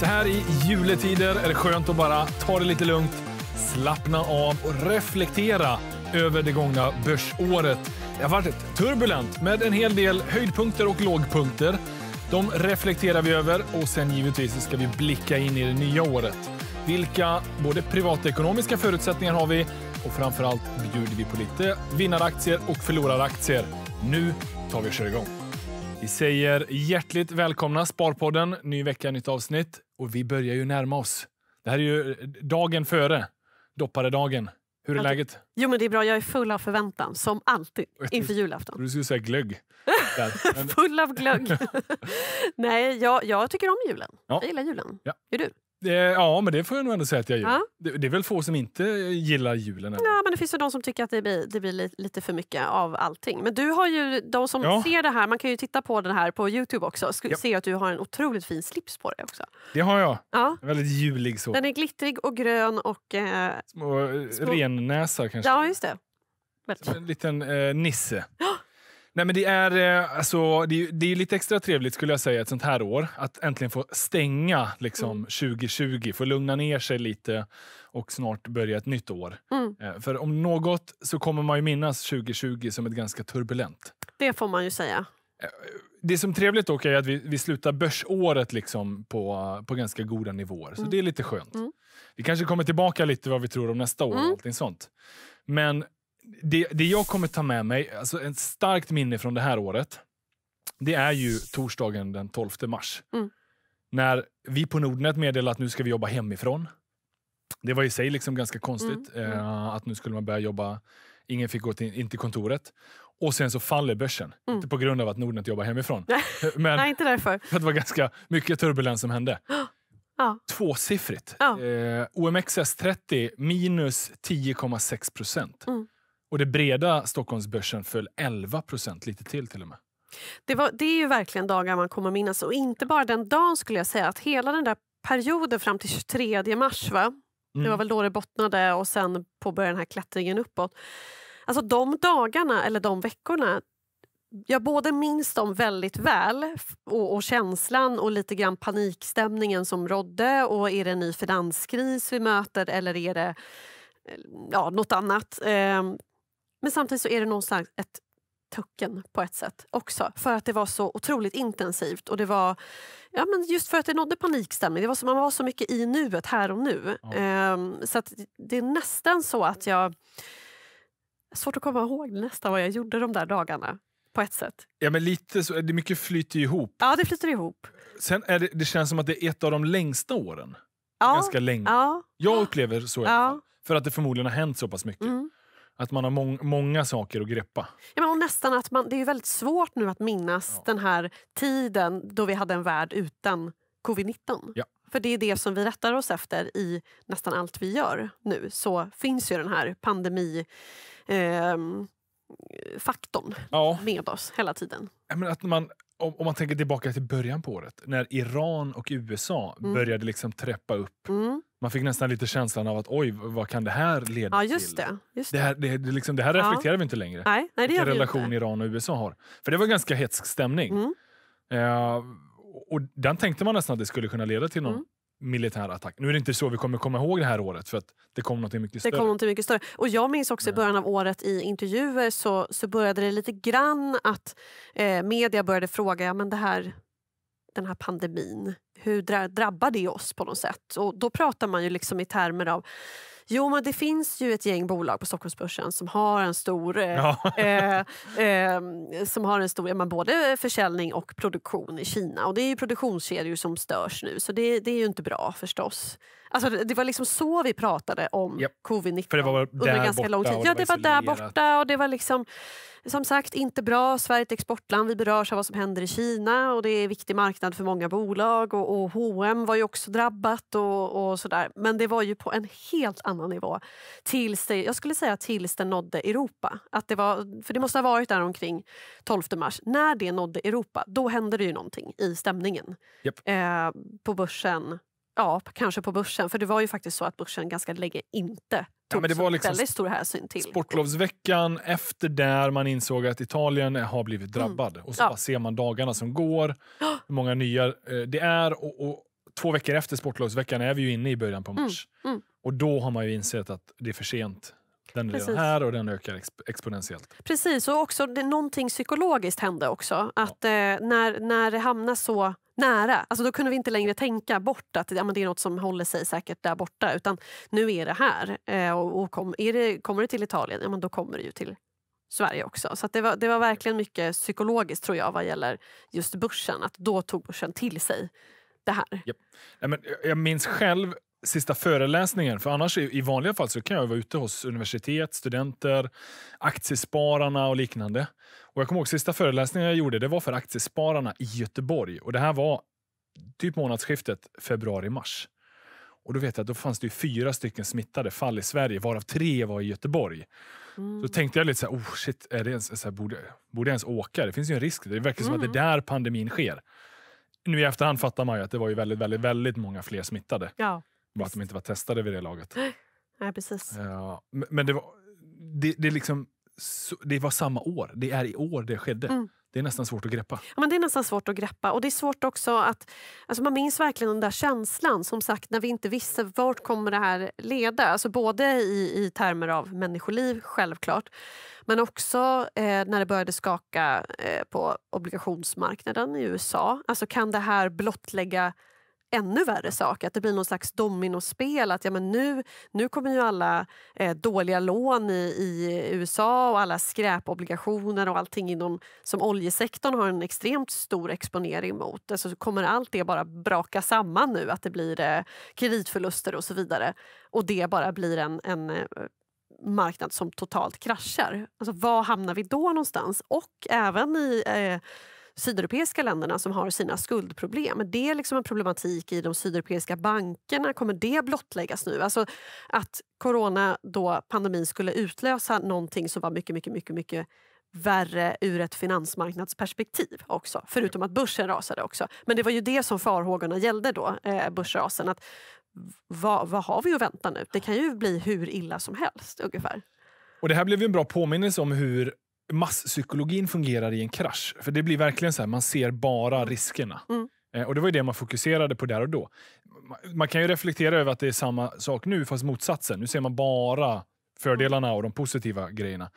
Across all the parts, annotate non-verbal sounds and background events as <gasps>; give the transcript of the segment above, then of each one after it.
Så här i juletider är det skönt att bara ta det lite lugnt, slappna av och reflektera över det gångna börsåret. Det har varit turbulent med en hel del höjdpunkter och lågpunkter. De reflekterar vi över och sen givetvis ska vi blicka in i det nya året. Vilka både privatekonomiska förutsättningar har vi och framförallt bjuder vi på lite vinnaraktier och förloraraktier. Nu tar vi och kör igång. Vi säger hjärtligt välkomna Sparpodden. Ny vecka, nytt avsnitt. Och vi börjar ju närma oss. Det här är ju eh, dagen före dopparedagen. Hur är läget? Jo men det är bra, jag är full av förväntan. Som alltid inför julafton. Du skulle säga glögg. <laughs> full av glögg. <laughs> Nej, jag, jag tycker om julen. Ja. Jag gillar julen. Ja. Gör du? Ja, men det får jag nog ändå säga att jag gör. Ja. Det, det, är väl få som inte gillar julen. Ja, men det finns ju de som tycker att det blir, det blir lite för mycket av allting. Men du har ju, de som ja. ser det här, man kan ju titta på den här på Youtube också. Sk ja. Ser att du har en otroligt fin slips på dig också. Det har jag. Ja. Väldigt julig så. Den är glittrig och grön och... Eh, små, eh, små... rennäsar kanske. Ja, just det. Väldigt. en liten eh, nisse. Nej, men det är, eh, alltså, det, är, det är lite extra trevligt skulle jag säga ett sånt här år att äntligen få stänga liksom, mm. 2020, få lugna ner sig lite och snart börja ett nytt år. Mm. Eh, för om något så kommer man ju minnas 2020 som ett ganska turbulent. Det får man ju säga. Eh, det som är trevligt dock är att vi, vi slutar börsåret liksom på, på ganska goda nivåer, så mm. det är lite skönt. Mm. Vi kanske kommer tillbaka lite vad vi tror om nästa år och mm. allting sånt. Men det, det jag kommer ta med mig, alltså ett starkt minne från det här året, det är ju torsdagen den 12 mars. Mm. När vi på Nordnet meddelade att nu ska vi jobba hemifrån. Det var i sig liksom ganska konstigt mm. Mm. Eh, att nu skulle man börja jobba. Ingen fick gå till, in till kontoret. Och sen så faller börsen. Mm. Inte på grund av att Nordnet jobbar hemifrån. <laughs> Men Nej, inte därför. För att det var ganska mycket turbulens som hände. <gasps> Ja. Tvåsiffrigt. Ja. Eh, OMXS30 minus 10,6 procent. Mm. Och det breda Stockholmsbörsen föll 11 lite till till och med. Det, var, det är ju verkligen dagar man kommer att minnas. Och inte bara den dagen skulle jag säga, att hela den där perioden fram till 23 mars, va? Mm. det var mm. väl då det bottnade och sen påbörjade den här klättringen uppåt. Alltså de dagarna, eller de veckorna, jag både minns dem väldigt väl och, och, känslan och lite grann panikstämningen som rådde och är det en ny finanskris vi möter eller är det eh, ja, något annat. Ehm, men samtidigt så är det någonstans ett tucken på ett sätt också. För att det var så otroligt intensivt och det var ja, men just för att det nådde panikstämning. Det var så, man var så mycket i nuet här och nu. Ja. Um, så det är nästan så att jag... Svårt att komma ihåg nästan vad jag gjorde de där dagarna. På ett sätt. Ja, men lite så, det mycket flyter ihop. Ja, det flyter ihop. Sen är det, det känns som att det är ett av de längsta åren. Ja. Ganska länge. Ja. Jag upplever så i alla fall. För att det förmodligen har hänt så pass mycket. Mm. Att man har mång, många saker att greppa. Ja, men och nästan att man, det är ju väldigt svårt nu att minnas ja. den här tiden då vi hade en värld utan covid-19. Ja. För det är det som vi rättar oss efter i nästan allt vi gör nu. Så finns ju den här pandemifaktorn ehm, Eh, ja. med oss hela tiden. Men att man om, om, man tänker tillbaka till början på året, när Iran och USA mm. började liksom trappa upp. Mm. Man fick nästan lite känslan av att oj, vad kan det här leda ja, just till? Det, just det. här, det, det, liksom, det här reflekterar vi inte längre. Nej, nej, Vilken relation inte. Iran och USA har. För det var ganska hetsk stämning. Mm. Uh, och den tänkte man nästan att det skulle kunna leda till någon mm militär attack. Nu är det inte så vi kommer komma ihåg det här året för att det kom något mycket större. Det kom något mycket större. Och jag minns också i början av året i intervjuer så, så började det lite grann att eh, media började fråga ja, men det här, den här pandemin, hur dra, drabbar det oss på något sätt? Och då pratar man ju liksom i termer av Jo, men det finns ju ett gäng bolag på Stockholmsbörsen som har en stor... Eh, ja. <laughs> Eh, eh, som har en stor ja, både försäljning och produktion i Kina. Och Det är ju produktionskedjor som störs nu, så det, det är ju inte bra förstås. Alltså, det var liksom så vi pratade om yep. covid-19 under ganska lång tid. Ja, det var, där borta och det var liksom som sagt inte bra. Sverige är ett exportland. Vi berörs av vad som händer i Kina och det är en viktig marknad för många bolag och, och H&M var ju också drabbat och, och sådär. Men det var ju på en helt annan nivå. Tills det, jag skulle säga tills den nådde Europa. Att det var, för det måste ha varit där omkring 12 mars. När det nådde Europa, då hände det ju någonting i stämningen. Yep. Eh, på börsen Ja, kanske på börsen. För det var ju faktiskt så att börsen ganska länge inte tog ja, det var liksom väldigt stor hänsyn till. Sportlovsveckan efter där man insåg att Italien har blivit mm. drabbad. Mm. Och så ja. ser man dagarna som går, <gasps> hur många nya eh, det är. Och, och två veckor efter sportlovsveckan är vi ju inne i början på mm, mars. Mm. Mm. Och då har man ju insett att det är för sent den är redan här och den ökar exp exponentiellt. Precis, och också det, någonting psykologiskt hände också. Att ja. eh, när, när det hamnar så nära, alltså då kunde vi inte längre tänka bort att ja, men det är något som håller sig säkert där borta. Utan nu är det här. Eh, och, och kom, är det, kommer det till Italien, ja, men då kommer det ju till Sverige också. Så det, var, det var verkligen mycket psykologiskt tror jag vad gäller just börsen. Att då tog börsen till sig det här. Yep. Ja, men jag minns själv sista föreläsningen. För annars i vanliga fall så kan jag vara ute hos universitet, studenter, aktiespararna och liknande. Och jag kommer ihåg sista föreläsningen jag gjorde, det var för aktiespararna i Göteborg. Och det här var typ månadsskiftet februari-mars. Och då vet jag att då fanns det fyra stycken smittade fall i Sverige, varav tre var i Göteborg. Mm. tänkte jag lite så här, oh shit, är det ens, så här, borde, borde jag ens åka? Det finns ju en risk. Det verkar mm. som att det är mm. där pandemin sker. Nu i efterhand fattar man ju att det var ju väldigt, väldigt, väldigt många fler smittade. Ja. Bara att de inte var testade vid det laget. <gasps> Nej, precis. Ja, men det var, det, det, liksom, det var samma år. Det är i år det skedde. Mm. Det är nästan svårt att greppa. Ja, men det är nästan svårt att greppa. Och det är svårt också att... Alltså man minns verkligen den där känslan, som sagt, när vi inte visste vart kommer det här leda. Alltså både i, i termer av människoliv, självklart, men också eh, när det började skaka eh, på obligationsmarknaden i USA. Alltså kan det här blottlägga ännu värre sak. Att det blir någon slags dominospel. Att ja, men nu, nu kommer ju alla eh, dåliga lån i, i, USA och alla skräpobligationer och allting inom, som oljesektorn har en extremt stor exponering mot. Alltså, kommer allt det bara braka samman nu? Att det blir eh, kreditförluster och så vidare. Och det bara blir en, en eh, marknad som totalt kraschar. Alltså, var hamnar vi då någonstans? Och även i eh, sydeuropeiska länderna som har sina skuldproblem. Det är liksom en problematik i de sydeuropeiska bankerna. Kommer det blottläggas nu? Alltså att corona, då pandemin, skulle utlösa någonting som var mycket, mycket, mycket, mycket värre ur ett finansmarknadsperspektiv också. Förutom att börsen rasade också. Men det var ju det som farhågorna gällde då, eh, börsrasen. Att vad, vad har vi att vänta nu? Det kan ju bli hur illa som helst ungefär. Och Det här blev en bra påminnelse om hur masspsykologin fungerar i en krasch. För det blir verkligen så här, man ser bara riskerna. Mm. Eh, och Det var ju det man fokuserade på där och då. Man kan ju reflektera över att det är samma sak nu, fast motsatsen. Nu ser man bara fördelarna och de positiva grejerna.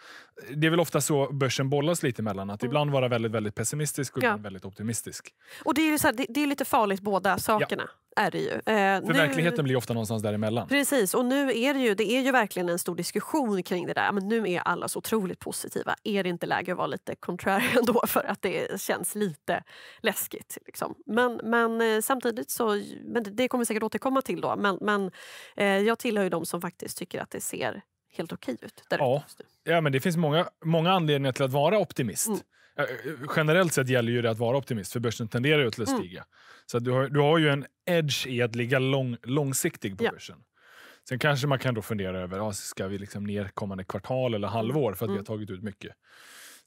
Det är väl ofta så börsen bollas lite mellan, att mm. ibland vara väldigt, väldigt pessimistisk och ja. väldigt optimistisk. Och det är, ju så här, det, det, är lite farligt båda sakerna. Ja. Är det ju. Eh, För nu, verkligheten blir ofta någonstans däremellan. Precis, och nu är det ju, det är ju verkligen en stor diskussion kring det där. Men nu är alla så otroligt positiva. Är det inte läge att vara lite contrarian <laughs> då för att det känns lite läskigt? Liksom. Men, men eh, samtidigt så, men det kommer vi säkert återkomma till då. Men, men eh, jag tillhör ju de som faktiskt tycker att det ser helt okej okay ut. Ja. ja, men det finns många, många anledningar till att vara optimist. Mm. Generellt sett gäller ju det att vara optimist, för börsen tenderar ju att mm. stiga. Mm. Så att du, har, du har ju en edge i att ligga lång, långsiktig på ja. börsen. Sen kanske man kan då fundera över, ah, ska vi liksom ner kommande kvartal eller mm. halvår för att mm. vi har tagit ut mycket.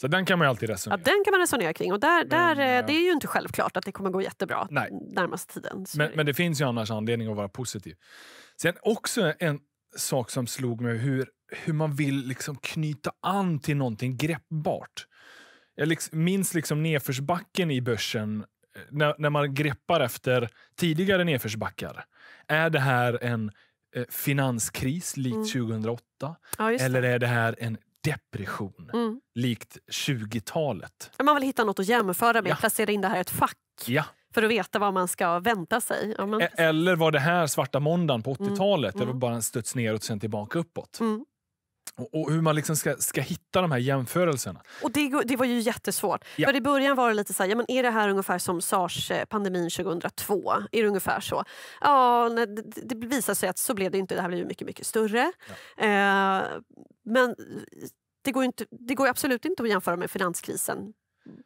Så den kan man alltid resonera. Ja, den kan man resonera kring. Och där, där, men, eh, det är ju inte självklart att det kommer gå jättebra nej. närmaste tiden. Men, men, det finns ju annars anledning att vara positiv. Sen också en sak som slog mig hur hur man vill liksom knyta an till någonting greppbart. Jag liksom, minns liksom nedförsbacken i börsen, eh, när, när man greppar efter tidigare nedförsbackar. Är det här en eh, finanskris likt mm. 2008? Ja, eller är det här en depression mm. likt 20-talet? Man vill hitta något att jämföra med, ja. placera in det här i ett fack. Ja för att veta vad man ska vänta sig. Ja, man... E- eller var det här svarta måndagen på 80-talet? Mm. Det mm. var bara en studs neråt och sen tillbaka uppåt. Mm. Och, hur man liksom ska, ska hitta de här jämförelserna. Och det, det var ju jättesvårt. Ja. För I början var det lite så här, ja, men är det här ungefär som sars-pandemin 2002? Är det ungefär så? Ja, det, det visade sig att så blev det inte. Det här blev mycket, mycket större. Ja. Eh, men det går, inte, det går absolut inte att jämföra med finanskrisen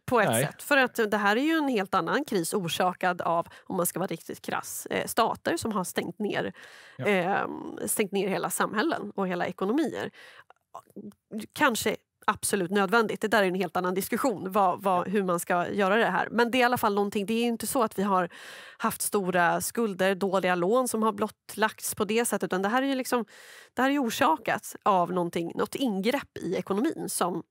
på ett Nej. sätt. För att det här är ju en helt annan kris orsakad av, om man ska vara riktigt krass, eh, stater som har stängt ner, ja. Ehm, stängt ner hela samhällen och hela ekonomier. Kanske absolut nödvändigt. Det där är en helt annan diskussion, vad, vad, hur man ska göra det här. Men det är i alla fall någonting. Det är inte så att vi har haft stora skulder, dåliga lån som har blottlagts på det sättet. Utan det här är ju liksom, det här är orsakat av någonting, något ingrepp i ekonomin som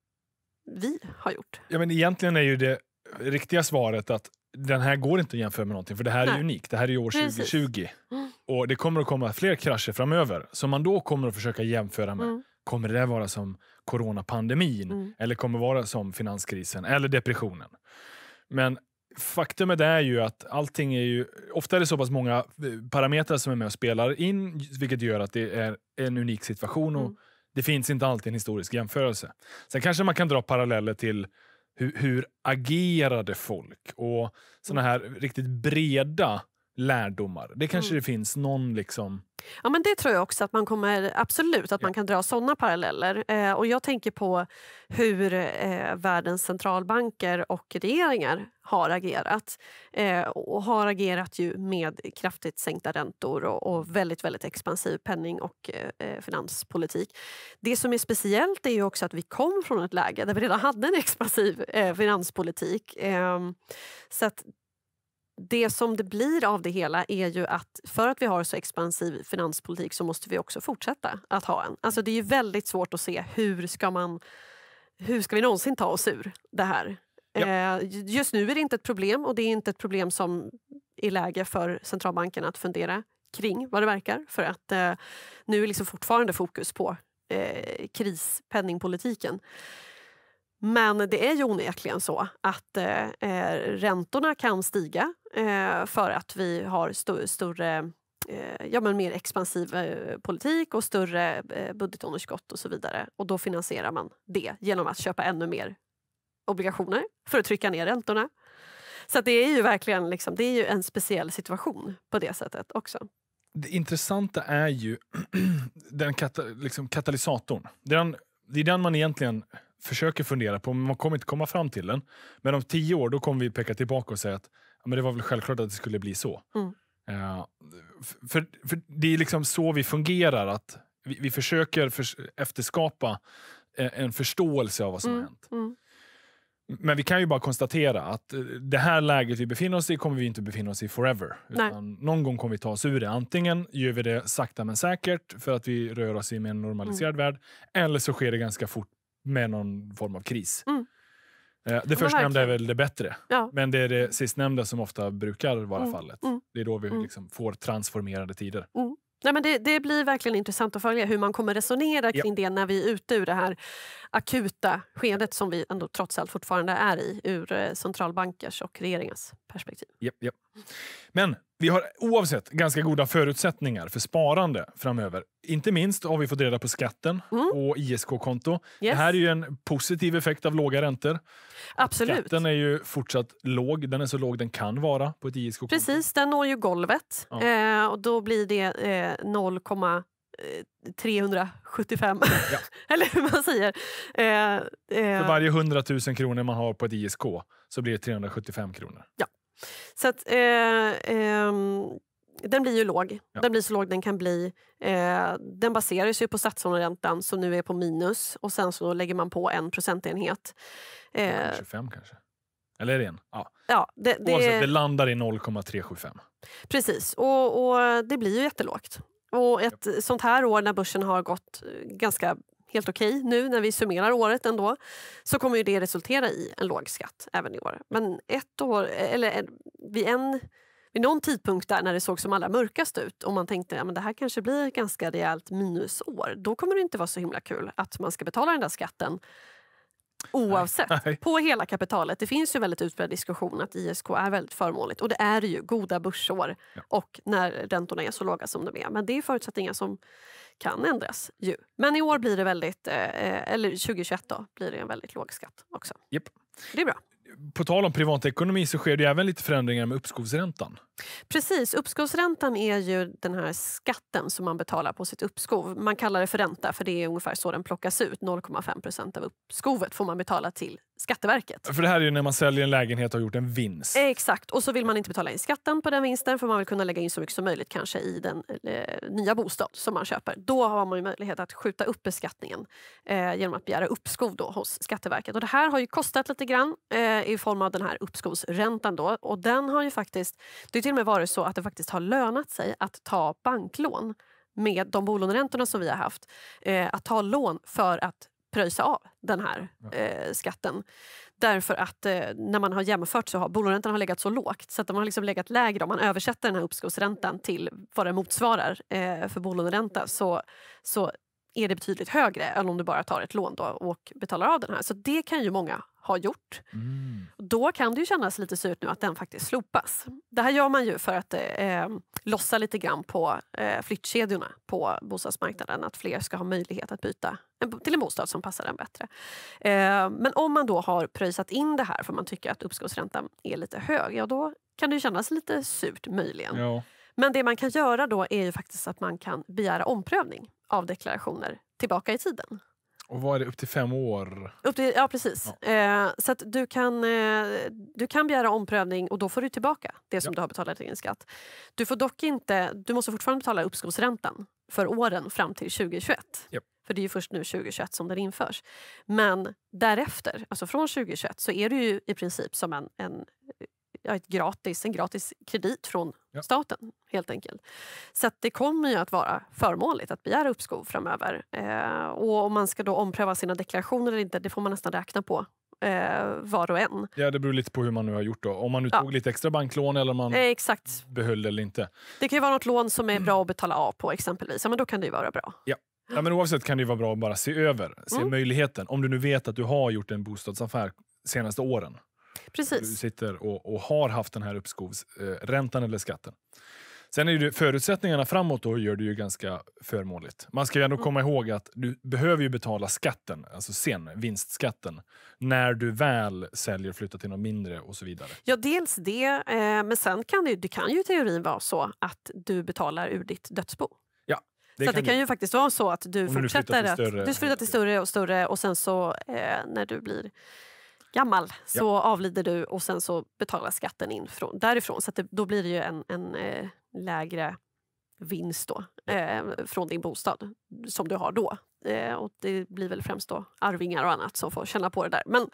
vi har gjort. Ja, men egentligen är ju det riktiga svaret att den här går inte att jämföra med någonting för det här Nej. är unikt. Det här är år Precis. 2020 mm. och det kommer att komma fler krascher framöver som man då kommer att försöka jämföra med. Mm. Kommer det där vara som coronapandemin mm. eller kommer vara som finanskrisen eller depressionen? Men faktum är ju att allting är ju, ofta är det så pass många eh, parametrar som är med och spelar in vilket gör att det är en unik situation. Och, mm. Det finns inte alltid en historisk jämförelse. Sen kanske man kan dra paralleller till hur, hur agerade folk och såna här riktigt breda lärdomar. Det kanske mm. det finns någon liksom Ja, men det tror jag också att man kommer absolut att man kan dra sådana paralleller. Eh, och jag tänker på hur eh, världens centralbanker och regeringar har agerat. Eh, och har agerat ju med kraftigt sänkta räntor och, och väldigt, väldigt expansiv penning och eh, eh finanspolitik. Det som är speciellt är ju också att vi kom från ett läge där vi redan hade en <laughs> expansiv eh, finanspolitik. Ehm, så att det som det blir av det hela är ju att för att vi har så expansiv finanspolitik så måste vi också fortsätta att ha en. Alltså det är ju väldigt svårt att se hur ska man hur ska vi någonsin ta oss ur det här? Ja. Eh, just nu är det inte ett problem och det är inte ett problem som är läge för centralbankerna att fundera kring vad det verkar för att eh, nu är liksom fortfarande fokus på eh, krispenningpolitiken. Men det är ju onekligen så att eh, eh, räntorna kan stiga eh, för att vi har st större eh, ja, men mer expansiv eh, politik och större eh, budgetunderskott och så vidare. Och då finansierar man det genom att köpa ännu mer obligationer för att trycka ner räntorna. Så det är ju verkligen liksom, det är ju en speciell situation på det sättet också. Det intressanta är ju <clears throat> den kata, liksom katalysatorn. Den, det är den man egentligen försöker fundera på, men man kommer inte komma fram till den. Men om tio år då kommer vi peka tillbaka och säga att men det var väl självklart att det skulle bli så. Mm. Uh, för, för Det är liksom så vi fungerar, att vi, vi försöker för, efterskapa eh, en förståelse av vad som mm. har hänt. Mm. Men vi kan ju bara konstatera att eh, det här läget vi befinner oss i kommer vi inte befinna oss i forever. någon gång kommer vi ta oss ur det. Antingen gör vi det sakta men säkert för att vi rör oss i en normaliserad mm. värld, eller så sker det ganska fort med någon form av kris. Mm. Eh, det förstnämnda är väl det bättre, ja. men det är det sistnämnda som ofta brukar vara mm. fallet. Mm. Det är då vi mm. liksom får transformerade tider. Mm. Nej, men det, det, blir verkligen intressant att följa hur man kommer resonera kring ja. det när vi är ute ur det här akuta skedet som vi ändå trots allt fortfarande är i ur eh, centralbankers och regeringars perspektiv. Yep, yep. Men vi har oavsett ganska goda förutsättningar för sparande framöver. Inte minst har vi fått reda på skatten mm. och ISK-konto. Yes. Det här är ju en positiv effekt av låga räntor. Absolut. Skatten är ju fortsatt låg. Den är så låg den kan vara på ett ISK-konto. Precis, den når ju golvet. Ja. Eh, och då blir det eh, 0, 375, eh, ja. <laughs> eller hur man säger. Eh, eh. För varje 100 000 kronor man har på ett ISK så blir det 375 kronor. Ja. Så att, eh, eh, den blir ju låg. Ja. Den blir så låg den kan bli. Eh, den baseras sig på statslåneräntan som nu är på minus och sen så lägger man på en procentenhet. 25 eh, kanske? Eller är det en? Ja. ja det, det, Oavsett, det landar i 0,375. Precis, och, och det blir ju jättelågt. Och ett sånt här år när börsen har gått eh, ganska helt okej okay. nu när vi summerar året ändå så kommer ju det resultera i en låg skatt även i år. Men ett år, eller eh, vid, en, vid någon tidpunkt där när det såg som allra mörkast ut och man tänkte att ja, det här kanske blir ett ganska rejält minusår då kommer det inte vara så himla kul att man ska betala den där skatten Oavsett, Nej. på hela kapitalet. Det finns ju väldigt utbredd diskussion att ISK är väldigt förmånligt och det är ju goda börsår ja. och när räntorna är så låga som de är. Men det är förutsättningar som kan ändras ju. Men i år blir det väldigt, eh, eller 2021 då, blir det en väldigt låg skatt också. Yep. Det är bra. På tal om privatekonomi så sker det även lite förändringar med uppskovsräntan. Precis, uppskovsräntan är ju den här skatten som man betalar på sitt uppskov. Man kallar det för ränta för det är ungefär så den plockas ut. 0,5 av uppskovet får man betala till Skatteverket. För det här är ju när man säljer en lägenhet och har gjort en vinst. Exakt, och så vill man inte betala in skatten på den vinsten för man vill kunna lägga in så mycket som möjligt kanske i den eh, nya bostad som man köper. Då har man ju möjlighet att skjuta upp beskattningen eh, genom att begära uppskov då hos Skatteverket. Och det här har ju kostat lite grann eh, i form av den här uppskovsräntan då och den har ju faktiskt det till och med varit så att det faktiskt har lönat sig att ta banklån med de bolåneräntorna som vi har haft. Eh, att ta lån för att pröjsa av den här eh, skatten. Därför att eh, när man har jämfört så har bolåneräntan har legat så lågt så att de har liksom legat lägre. Om man översätter den här uppskovsräntan till vad det motsvarar eh, för bolåneränta så, så är det betydligt högre än om du bara tar ett lån och betalar av den här. Så det kan ju många har gjort. Mm. Då kan det ju kännas lite surt nu att den faktiskt slopas. Det här gör man ju för att eh, ehm, lossa lite grann på eh, flyttkedjorna på bostadsmarknaden, att fler ska ha möjlighet att byta en, till en bostad som passar en bättre. Eh, men om man då har pröjsat in det här för man tycker att uppskovsräntan är lite hög, ja då kan det kännas lite surt möjligen. Ja. Men det man kan göra då är ju faktiskt att man kan begära omprövning av deklarationer tillbaka i tiden. Och vad är det, upp till fem år? Upp till, ja, precis. Ja. Eh, så du, kan, eh, du kan begära omprövning och då får du tillbaka det som ja. du har betalat in i skatt. Du får dock inte, du måste fortfarande betala uppskovsräntan för åren fram till 2021. Ja. För det är först nu 2021 som den införs. Men därefter, alltså från 2021, så är det ju i princip som en, en ett gratis, en gratis kredit från ja. staten. helt enkelt. Så det kommer ju att vara förmånligt att begära uppskov framöver. Eh, och om man ska då ompröva sina deklarationer eller inte, det får man nästan räkna på eh, var och en. Ja, det beror lite på hur man nu har gjort. då. Om man nu ja. tog lite extra banklån eller om man eh, exakt. behöll det eller inte. Det kan ju vara något lån som är bra att betala av på exempelvis. Ja, men då kan det ju vara bra. Ja. Ja, men oavsett kan det vara bra att bara se över, se mm. möjligheten. Om du nu vet att du har gjort en bostadsaffär senaste åren. Precis. sitter och, och, har haft den här uppskovsräntan eller skatten. Sen är ju förutsättningarna framåt då gör det ju ganska förmånligt. Man ska ju ändå mm. komma ihåg att du behöver ju betala skatten, alltså sen, vinstskatten, när du väl säljer, och flyttar till något mindre och så vidare. Ja, dels det, eh, men sen kan det, det kan ju i teorin vara så att du betalar ur ditt dödsbo. Ja, det så kan det kan ju faktiskt vara så att du fortsätter du flyttar till större, du flyttar till större och större och sen så eh, när du blir gammal så ja. avlider du och sen så betalas skatten in från, därifrån. Så det, då blir det ju en, en eh, lägre vinst då, eh, från din bostad som du har då. Eh, och det blir väl främst då arvingar och annat som får känna på det där. Men, eh,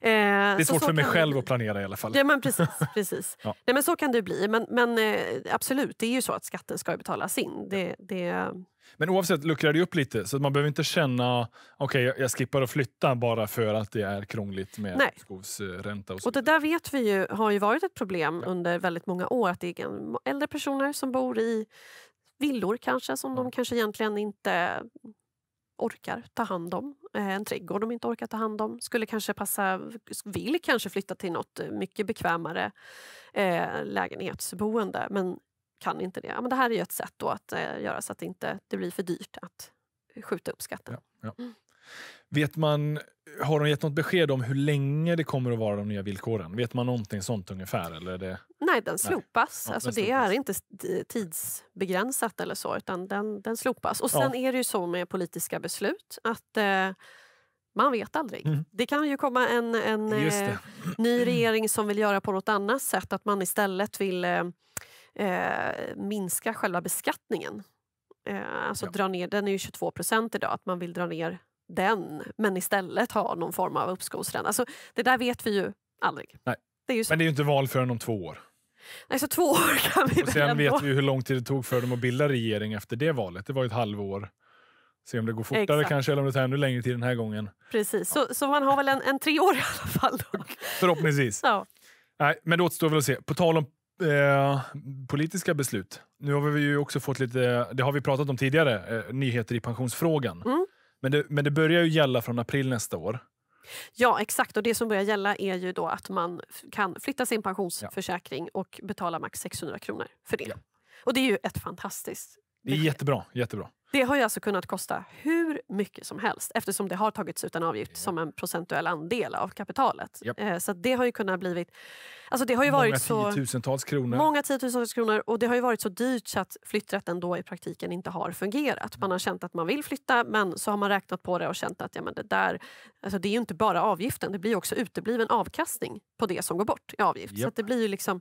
det är svårt för mig själv att planera i alla fall. Ja, men precis. <laughs> precis. ja. Nej, men så kan det bli. Men, men eh, absolut, det är ju så att skatten ska betalas in. Det, det, men oavsett luckrar det upp lite så man behöver inte känna okej okay, jag skippar att flytta bara för att det är krångligt med Nej. uppskovsränta. Och, så och det där vet vi ju har ju varit ett problem ja. under väldigt många år att det är äldre personer som bor i villor kanske som ja. de kanske egentligen inte orkar ta hand om. Eh, en trädgård de inte orkar ta hand om. Skulle kanske passa, vill kanske flytta till något mycket bekvämare eh, lägenhetsboende men kan inte det. men det här är ju ett sätt då att eh, göra så att det inte det blir för dyrt att skjuta upp skatten. Ja, ja. Mm. Vet man, har de gett något besked om hur länge det kommer att vara de nya villkoren? Vet man någonting sånt ungefär? Eller det... Nej, den slopas. Nej. alltså, den det slopas. är inte tidsbegränsat eller så, utan den, den slopas. Och sen är det ju så med politiska beslut att eh, man vet aldrig. Mm. Det kan ju komma en, en eh, ny regering som vill göra på något annat sätt. Att man istället vill eh, eh, minska själva beskattningen. Eh, alltså ja. dra ner, den är ju 22 procent idag, att man vill dra ner den men istället ha någon form av uppskovsränta. Alltså, det där vet vi ju aldrig. Nej. Det är ju men det är ju inte val förrän om två år. Nej, så två <laughs> år kan vi Och Sen ändå. vet vi hur lång tid det tog för dem att bilda regering efter det valet. Det var ju ett halvår. Se om det går fortare Exakt. kanske eller om det tar ännu längre tid den här gången. Precis, ja. så, så, man har väl en, en tre år i alla fall. Då. Förhoppningsvis. Ja. Nej, men det återstår väl att se. På tal om Eh, politiska beslut. Nu har vi ju också fått lite, det har vi pratat om tidigare, eh, nyheter i pensionsfrågan. Mm. Men, det, men det börjar ju gälla från april nästa år. Ja, exakt. Och Det som börjar gälla är ju då att man kan flytta sin pensionsförsäkring ja. och betala max 600 kronor för det. Ja. Och det är ju ett fantastiskt... Det är jättebra. jättebra. Det har ju alltså kunnat kosta hur mycket som helst eftersom det har tagits ut en avgift som en procentuell andel av kapitalet. Yep. Eh, så det har ju kunnat blivit... Alltså det har ju många varit så, tiotusentals kronor. Många tiotusentals kronor. Och det har ju varit så dyrt så att flytträtten då i praktiken inte har fungerat. Man har känt att man vill flytta men så har man räknat på det och känt att ja, men det där... Alltså det är ju inte bara avgiften, det blir också utebliven avkastning på det som går bort i avgift. Yep. Så det blir ju liksom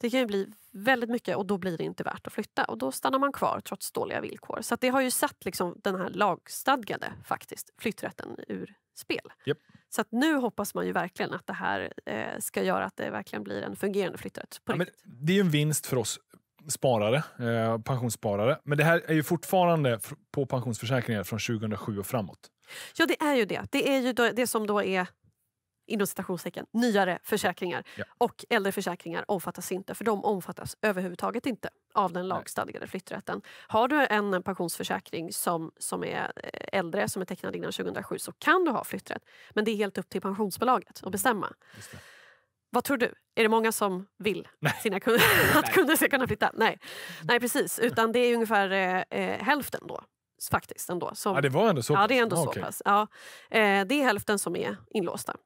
det kan ju bli väldigt mycket och då blir det inte värt att flytta och då stannar man kvar trots dåliga villkor. Så det har ju satt liksom den här lagstadgade faktiskt, flytträtten ur spel. Yep. Så nu hoppas man ju verkligen att det här eh, ska göra att det verkligen blir en fungerande flytträtt. Ja, det är ju en vinst för oss sparare, eh, pensionssparare. Men det här är ju fortfarande på pensionsförsäkringar från 2007 och framåt. Ja, det är ju det. Det är ju det som då är inom citationstecken, nyare försäkringar ja. och äldre försäkringar omfattas inte för de omfattas överhuvudtaget inte av den lagstadgade flytträtten. Har du en pensionsförsäkring som, som är eh, äldre, som är tecknad innan 2007 så kan du ha flytträtt. Men det är helt upp till pensionsbolaget att mm. bestämma. Vad tror du? Är det många som vill <laughs> sina kunder, <laughs> att kunder ska kunna flytta? Nej, mm. Nej precis. Utan det är ungefär eh, eh hälften då faktiskt. Ändå, som, ja, det var ändå så pass? Ja, det är ändå ah, så okay. pass. Ja, eh, det är hälften som är inlåsta.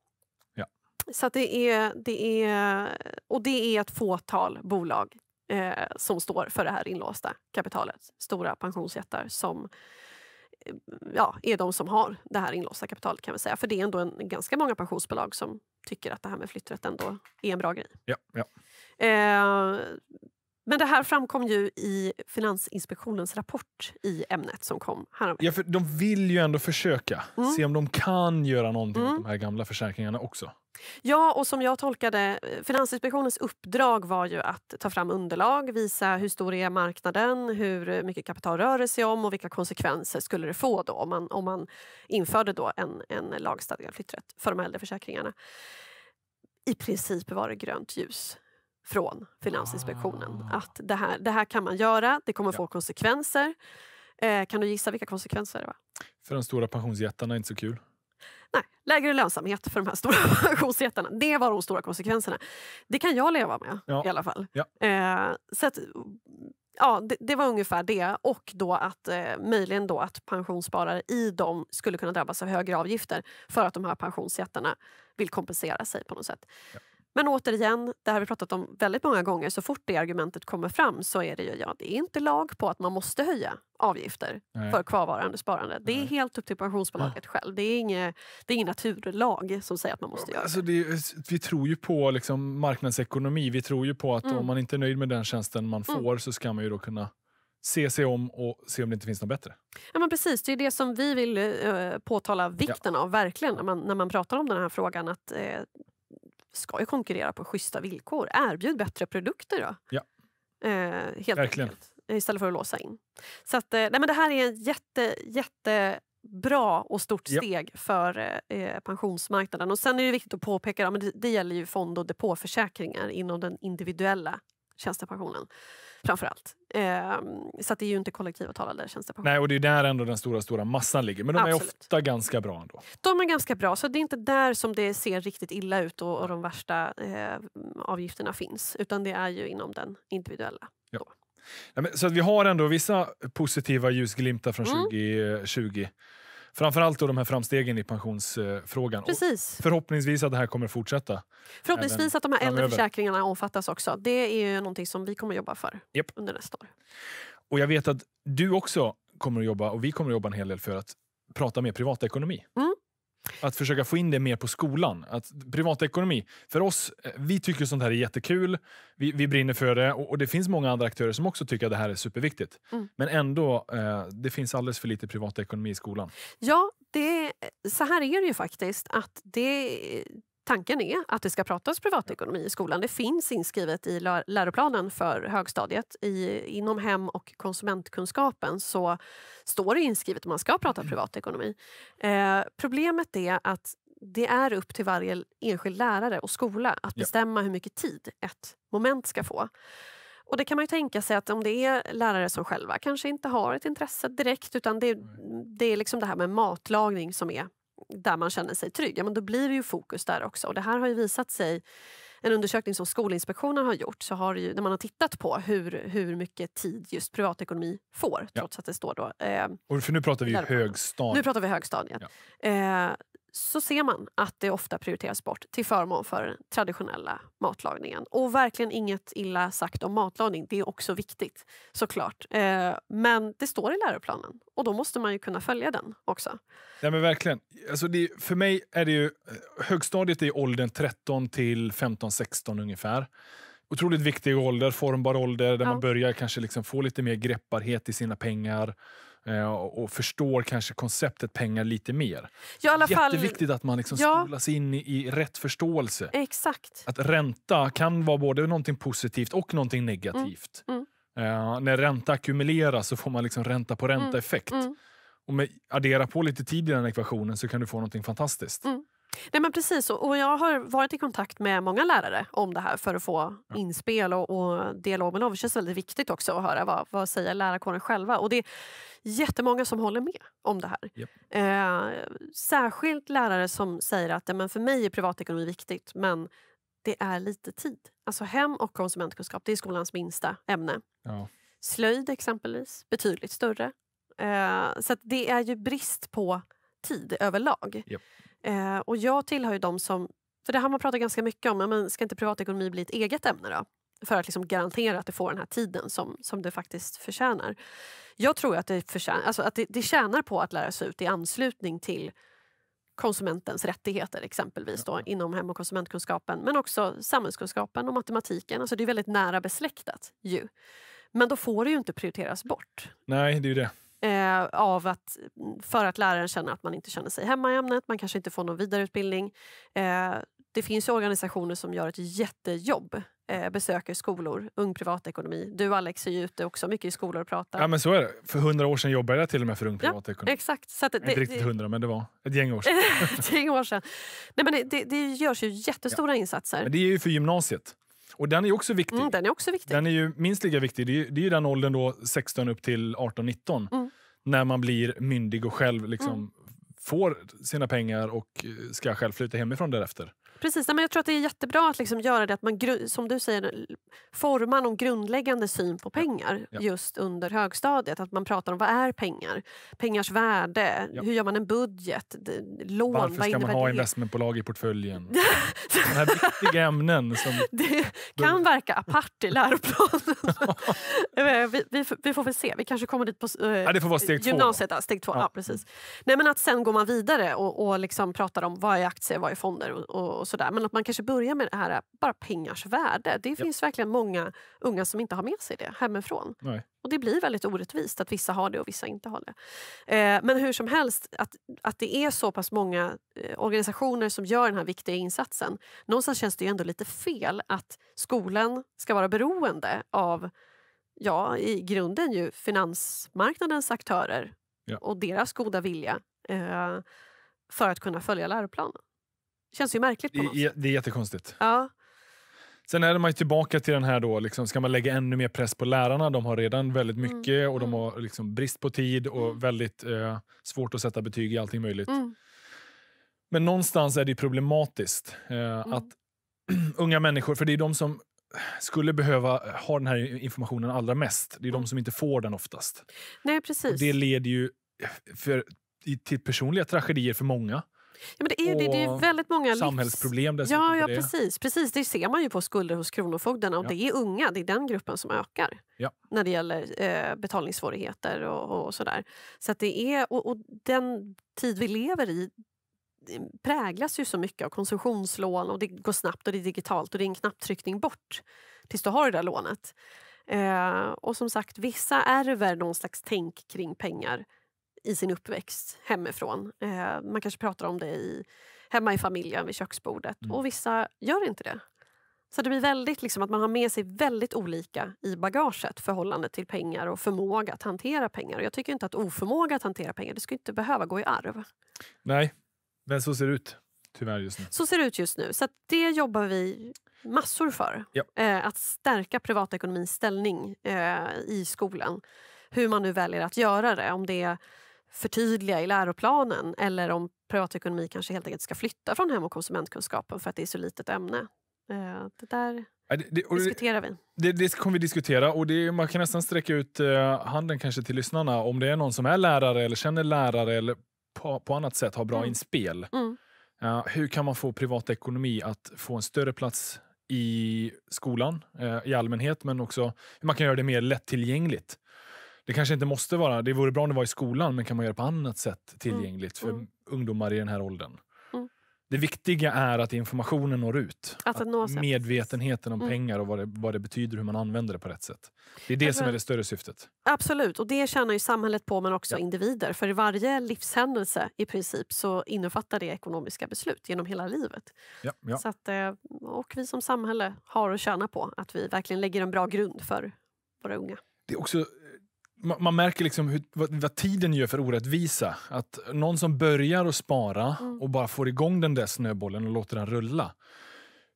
Så det är, det är, och det är ett fåtal bolag eh, som står för det här inlåsta kapitalet. Stora pensionsjättar som eh, ja, är de som har det här inlåsta kapitalet kan vi säga. För det är ändå en, ganska många pensionsbolag som tycker att det här med flytträtt ändå är en bra grej. Ja, ja. Eh, men det här framkom ju i Finansinspektionens rapport i ämnet som kom häromveckan. Ja, för de vill ju ändå försöka mm. se om de kan göra någonting mm. åt de här gamla försäkringarna också. Ja, och som jag tolkade eh, Finansinspektionens uppdrag var ju att ta fram underlag, visa hur stor är marknaden, hur mycket kapital rör det sig om och vilka konsekvenser skulle det få då om man, om man införde då en, en lagstadgad flytträtt för de äldre försäkringarna. I princip var det grönt ljus från Finansinspektionen. Ah. Att det här, det här kan man göra, det kommer ja. få konsekvenser. Eh, kan du gissa vilka konsekvenser det var? För de stora pensionsjättarna, inte så kul. Nej, lägre lönsamhet för de här <laughs> stora pensionsjättarna. Det var de stora konsekvenserna. Det kan jag leva med ja. i alla fall. Ja. Eh, så att, ja, det, det, var ungefär det. Och då att eh, möjligen då att pensionssparare i dem skulle kunna drabbas av högre avgifter för att de här pensionsjättarna vill kompensera sig på något sätt. Ja. Men återigen, det har vi pratat om väldigt många gånger, så fort det argumentet kommer fram så är det ju, ja, det är inte lag på att man måste höja avgifter Nej. för kvarvarande sparande. Det är Nej. helt upp till pensionsbolaget ja. Ah. själv. Det är, inget, det är ingen naturlag som säger att man måste göra alltså det. Är, vi tror ju på liksom marknadsekonomi. Vi tror ju på att mm. om man inte är nöjd med den tjänsten man mm. får mm. så ska man ju då kunna se sig om och se om det inte finns något bättre. Ja, men precis, det är det som vi vill eh, påtala vikten ja. av verkligen när man, när man pratar om den här frågan. Att eh, ska ju konkurrera på schyssta villkor. Erbjud bättre produkter då. Ja. Eh, helt Verkligen. enkelt. Istället för att låsa in. Så att, eh, nej, men det här är ett jätte, jättebra och stort steg ja. för eh, pensionsmarknaden. Och Sen är det viktigt att påpeka att det, det gäller ju fond och depåförsäkringar inom den individuella tjänstepensionen framförallt. Eh, så det är ju inte kollektivavtal eller tjänstepension. Nej, och det är där ändå den stora, stora massan ligger. Men de Absolut. är ofta ganska bra ändå. De är ganska bra, så det är inte där som det ser riktigt illa ut och, och de värsta eh, avgifterna finns. Utan det är ju inom den individuella. Ja. Ja, men, så vi har ändå vissa positiva ljusglimtar från mm. 2020. Framförallt då de här framstegen i pensionsfrågan. Precis. Och förhoppningsvis att det här kommer fortsätta. Förhoppningsvis att de här äldre försäkringarna omfattas också. Det är ju någonting som vi kommer att jobba för yep. under nästa år. Och jag vet att du också kommer att jobba och vi kommer att jobba en hel del för att prata mer privatekonomi. Mm. Att försöka få in det mer på skolan. Att, privatekonomi. För oss, eh, vi tycker sånt här är jättekul. Vi, vi brinner för det och, och, det finns många andra aktörer som också tycker att det här är superviktigt. Mm. Men ändå, eh, det finns alldeles för lite privatekonomi i skolan. Ja, det, så här är det ju faktiskt. Att det, tanken är att det ska pratas privatekonomi i skolan. Det finns inskrivet i läroplanen för högstadiet. I, inom hem och konsumentkunskapen så står det inskrivet att man ska prata mm. privatekonomi. Eh, problemet är att det är upp till varje enskild lärare och skola att bestämma hur mycket tid ett moment ska få. Och det kan man ju tänka sig att om det är lärare som själva kanske inte har ett intresse direkt utan det, det är liksom det här med matlagning som är där man känner sig trygg, ja, men då blir det ju fokus där också. Och det här har ju visat sig en undersökning som Skolinspektionen har gjort så har ju, där man har tittat på hur, hur mycket tid just privatekonomi får, ja. trots att det står då... Eh, och för nu pratar vi högstadiet. Nu pratar vi högstadiet. Ja. Eh, så ser man att det ofta prioriteras bort till förmån för den traditionella matlagningen. Och verkligen inget illa sagt om matlagning, det är också viktigt såklart. Eh, men det står i läroplanen och då måste man ju kunna följa den också. Ja, men verkligen. Alltså det, för mig är det ju, eh, högstadiet är åldern 13 till 15, 16 ungefär. Otroligt viktig ålder, formbar ålder där ja. man börjar kanske liksom få lite mer grepparhet i sina pengar Eh, och förstår kanske konceptet pengar lite mer. Ja, Jätteviktigt fall, att man liksom ja. skolas in i, i, rätt förståelse. Exakt. Att ränta kan vara både någonting positivt och någonting negativt. Mm. Mm. Uh, när ränta ackumuleras så får man liksom ränta på mm, ränta-effekt. Mm. Och med, addera på lite tid i den ekvationen så kan du få någonting fantastiskt. Mm. Nej men precis, och jag har varit i kontakt med många lärare om det här för att få inspel och, och dialog med Det känns väldigt viktigt också att höra vad, vad säger lärarkåren själva. Och det är jättemånga som håller med om det här. Yep. Eh, särskilt lärare som säger att ja, men för mig är privatekonomi viktigt men det är lite tid. Alltså hem och konsumentkunskap, det är skolans minsta ämne. Ja. Slöjd exempelvis, betydligt större. Eh, så det är ju brist på tid överlag. Yep. Eh, och jag tillhör ju de som, för det här man pratar ganska mycket om, men ska inte privatekonomi bli ett eget ämne då? För att liksom garantera att det får den här tiden som, som det faktiskt förtjänar. Jag tror att, det, förtjänar, alltså att det, det tjänar på att läras ut i anslutning till konsumentens rättigheter exempelvis då, inom hem och konsumentkunskapen men också samhällskunskapen och matematiken. Alltså det är väldigt nära besläktat ju. Men då får det ju inte prioriteras bort. Nej, det är ju det eh, av att, mm, för att läraren känner att man inte känner sig hemma i ämnet, man kanske inte får någon vidareutbildning. Eh, det finns organisationer som gör ett jättejobb eh, besöker skolor, Ung Privatekonomi. Du Alex är ju ute också mycket i skolor och pratar. Ja men så är det. För hundra år sedan jobbade jag till och med för Ung Privatekonomi. Ja, exakt. Så det, inte det, riktigt hundra men det var ett gäng år <laughs> sedan. ett gäng år sedan. Nej, men det, det görs ju jättestora ja. insatser. Men det är ju för gymnasiet. Och den är också viktig. Mm, den är också viktig. Den är ju minst lika viktig. Det är, ju, det är ju den åldern då, 16 upp till 18-19, mm. när man blir myndig och själv liksom mm. får sina pengar och ska själv flytta hemifrån därefter. Precis, men jag tror att det är jättebra att liksom göra det att man som du säger formar någon grundläggande syn på pengar ja. just under högstadiet. Att man pratar om vad är pengar? Pengars värde, ja. hur gör man en budget? Lån, Varför ska man ha det? investmentbolag i portföljen? Sådana <laughs> här viktiga ämnen. Som... <laughs> Det kan verka apart i <laughs> läroplanen. Eh, vi, vi, vi, får väl se, vi kanske kommer dit på eh, ja, det får vara steg gymnasiet. Två. Då. Steg två. Ja. precis. Nej, men att sen går man vidare och, och liksom pratar om vad är aktier, vad är fonder och, och sådär. Men att man kanske börjar med det här bara pengars värde. Det finns ja. verkligen många unga som inte har med sig det hemifrån. Nej. Och det blir väldigt orättvist att vissa har det och vissa inte har det. Eh, men hur som helst, att, att det är så pass många eh, organisationer som gör den här viktiga insatsen. Någonstans känns det ju ändå lite fel att skolan ska vara beroende av ja, i grunden ju finansmarknadens aktörer ja. och deras goda vilja eh, för att kunna följa läroplanen känns ju märkligt. På något. Det, är, det är jättekonstigt. Ja. Sen är man tillbaka till den här då, liksom, ska man lägga ännu mer press på lärarna? De har redan väldigt mm. mycket mm. och de mm. har liksom brist på tid och mm. väldigt eh, svårt att sätta betyg i allting möjligt. Mm. Men någonstans är det problematiskt eh, mm. att <clears throat> unga människor, för det är de som skulle behöva ha den här informationen allra mest. Det är de som inte får den oftast. Nej, precis. Och det leder ju eh, för, till personliga tragedier för många. Ja, men det, är, det, det är väldigt många samhällsproblem livs... dessutom. Ja, ja precis, precis. Det ser man ju på skulder hos Kronofogden. Och ja. Det är unga, det är den gruppen som ökar ja. när det gäller eh, betalningssvårigheter och, och, sådär. Så det är, och, och den tid vi lever i mm, präglas ju så mycket av konsumtionslån och det går snabbt och det är digitalt och det är en knapptryckning bort tills du har det där lånet. Eh, och som sagt, vissa ärver någon slags tänk kring pengar i sin uppväxt hemifrån. Eh, man kanske pratar om det i, hemma i familjen vid köksbordet mm. och vissa gör inte det. Så det blir väldigt liksom att man har med sig väldigt olika i bagaget förhållande till pengar och förmåga att hantera pengar. Och jag tycker inte att oförmåga att hantera pengar, det skulle inte behöva gå i arv. Nej, men så ser det ut tyvärr just nu. Så ser det ut just nu. Så det jobbar vi massor för. Ja. Eh, att stärka privatekonomins ställning eh, i skolan. Hur man nu väljer att göra det. Om det är förtydliga i läroplanen eller om privatekonomi kanske helt enkelt ska flytta från hem och konsumentkunskapen för att det är så litet ämne. Eh, det där det, det, diskuterar vi. Det, det, kommer vi diskutera och det, man kan nästan sträcka ut eh, handen kanske till lyssnarna om det är någon som är lärare eller känner lärare eller på, på annat sätt har bra mm. inspel. Mm. hur kan man få privatekonomi att få en större plats i skolan eh, i allmänhet men också hur man kan göra det mer lättillgängligt. Det kanske inte måste vara, det vore bra om det var i skolan, men kan man göra på annat sätt mm. tillgängligt mm. för ungdomar i den här åldern? Mm. Det viktiga är att informationen når ut. Att, att medvetenheten om mm. pengar och vad det, vad det betyder, hur man använder det på rätt sätt. Det är det tror, som alltså är det större syftet. Absolut, och det tjänar ju samhället på men också ja. individer. För varje livshändelse i princip så innefattar det ekonomiska beslut genom hela livet. Ja, ja. Så att, eh, och vi som samhälle har att tjäna på att vi verkligen lägger en bra grund för våra unga. Det är också man, man, märker liksom hur, vad, vad, tiden gör för orättvisa. Att någon som börjar att spara mm. och bara får igång den där snöbollen och låter den rulla.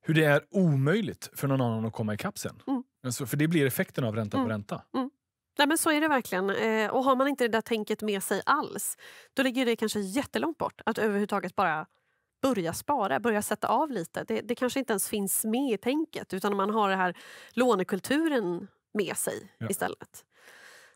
Hur det är omöjligt för någon annan att komma ikapp sen. Mm. Alltså, för det blir effekten av ränta mm. på ränta. Mm. Nej, men så är det verkligen. Eh, och har man inte det där tänket med sig alls då ligger det kanske jättelångt bort att överhuvudtaget bara börja spara, börja sätta av lite. Det, det kanske inte ens finns med i tänket utan man har den här lånekulturen med sig ja. istället.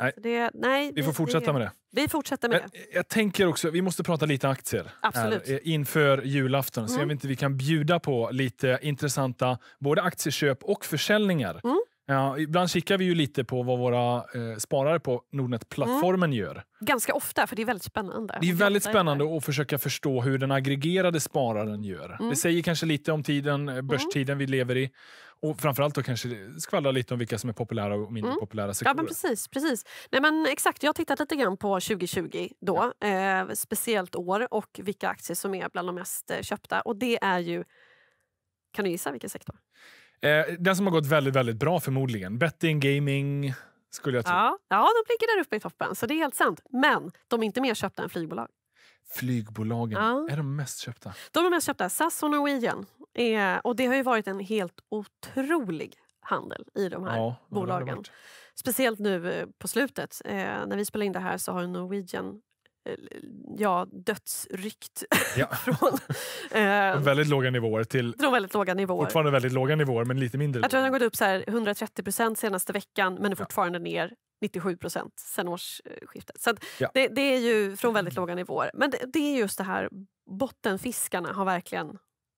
Nej. Det, nej vi får fortsätta med det. Vi fortsätter med det. Jag tänker också, vi måste prata lite aktier Absolut. Här, eh, inför julafton. Mm. Se om mm. inte vi kan bjuda på lite intressanta både aktieköp och försäljningar. Mm. Ja, ibland kikar vi ju lite på vad våra eh, sparare på Nordnet-plattformen mm. gör. Ganska ofta, för det är väldigt spännande. Det är väldigt spännande att försöka förstå hur den aggregerade spararen gör. Mm. Det säger kanske lite om tiden, eh, mm. börstiden mm. vi lever i. Och framförallt då kanske skvallra lite om vilka som är populära och mindre mm. populära sektorer. Ja, men precis. precis. Nej, men exakt, jag har tittat lite grann på 2020, då, ja. eh, speciellt år och vilka aktier som är bland de mest eh, köpta. Och det är ju... Kan du gissa vilken sektor? Eh, den som har gått väldigt, väldigt bra förmodligen. Betting, gaming, skulle jag tro. Ja, ja de ligger där uppe i toppen, så det är helt sant. Men de är inte mer köpta än flygbolag. Flygbolagen ja. är de mest köpta. De är mest köpta. SAS och Norwegian. Är, och det har ju varit en helt otrolig handel i de här ja, bolagen. Speciellt nu eh, på slutet. Eh, när vi spelar in det här så har Norwegian eh, ja, dödsryckt. Ja. <laughs> från, eh, <laughs> väldigt låga nivåer till från väldigt låga nivåer. fortfarande väldigt låga nivåer men lite mindre. Jag tror den har gått upp så 130 procent senaste veckan men är fortfarande ja. ner 97 procent sen årsskiftet. Så ja. det, det, är ju från väldigt låga nivåer. Men det, det, är just det här, bottenfiskarna har verkligen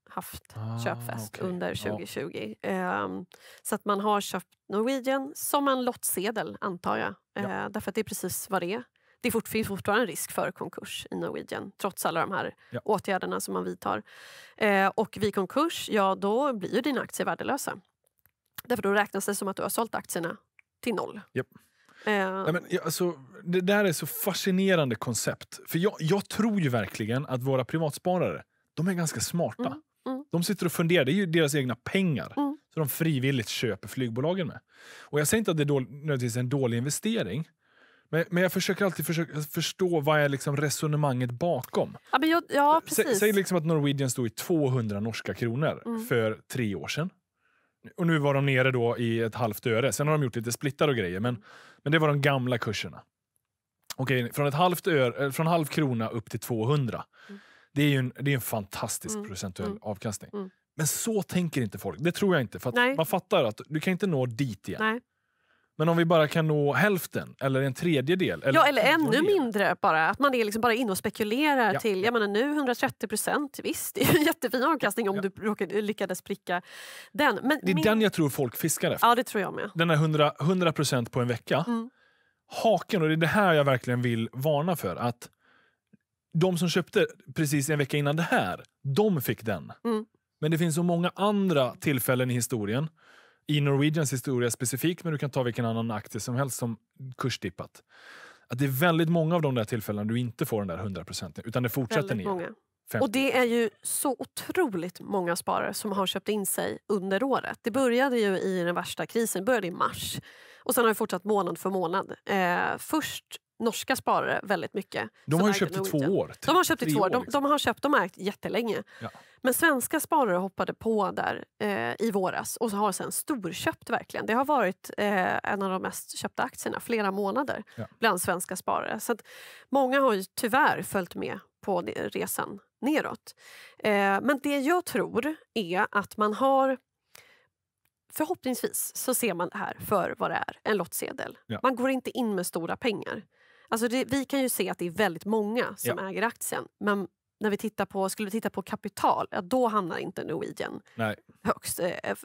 haft ah, köpfest okay. under 2020. Ja. Um, så att man har köpt Norwegian som en lottsedel, antar jag. Ja. Eh, därför att det är precis vad det är. Det fort, finns fortfarande en risk för konkurs i Norwegian trots alla de här åtgärderna som man vidtar. Uh, och vid konkurs, ja då blir ju dina aktier värdelösa. Därför då räknas det som att du har sålt aktierna till noll. Yep. Ja. Nej, men, alltså, det där är så fascinerande koncept. För jag, jag tror ju verkligen att våra privatsparare, de är ganska smarta. Mm, mm. De sitter och funderar, det är ju deras egna pengar. Mm. Så de frivilligt köper flygbolagen med. Och jag säger inte att det är dålig, nödvändigtvis en dålig investering. Men, men jag försöker alltid försöka förstå vad är liksom resonemanget bakom. Ja, jag, ja, säg, säg liksom att Norwegian stod i 200 norska kronor mm. för tre år sedan. Och nu var de nere då i ett halvt öre. Sen har de gjort lite splittar och grejer, men, men det var de gamla kurserna. Okej, från, ett halvt öre, eh, från halv krona upp till 200. Mm. Det är ju en, det är en fantastisk mm. procentuell mm. avkastning. Mm. Men så tänker inte folk. Det tror jag inte. För man fattar att du kan inte nå dit igen. Nej. Men om vi bara kan nå hälften eller en tredjedel. Eller ja, eller ännu mindre bara. Att man är liksom bara inne och spekulerar ja. till, jag menar nu 130 procent, visst det är en jättefin avkastning om du lyckades pricka den. Men det är min... den jag tror folk fiskar efter. Ja, det tror jag med. Den där 100 procent på en vecka. Mm. Haken, och det är det här jag verkligen vill varna för, att de som köpte precis en vecka innan det här, de fick den. Mm. Men det finns så många andra tillfällen i historien i Norwegians historia specifikt, men du kan ta vilken annan aktie som helst som kursdippat. Att det är väldigt många av de där tillfällena du inte får den där 100 utan det fortsätter ner. Och det är ju så otroligt många sparare som har köpt in sig under året. Det började ju i den värsta krisen, det började i mars. Och sen har det fortsatt månad för månad. Eh, först norska sparare väldigt mycket. De har ju köpt i två år. Typ. De har köpt i två år. De, liksom. de, har köpt och ägt jättelänge. Ja. Men svenska sparare hoppade på där eh, i våras och har sen storköpt verkligen. Det har varit eh, en av de mest köpta aktierna flera månader ja. bland svenska sparare. Så många har ju tyvärr följt med på resan neråt. Eh, men det jag tror är att man har förhoppningsvis så ser man det här för vad det är, en lottsedel. Ja. Man går inte in med stora pengar. Alltså det, vi kan ju se att det är väldigt många som ja. äger aktien. Men när vi tittar på, skulle vi titta på kapital, ja, då hamnar inte Norwegian Nej. högst. Eh, eh,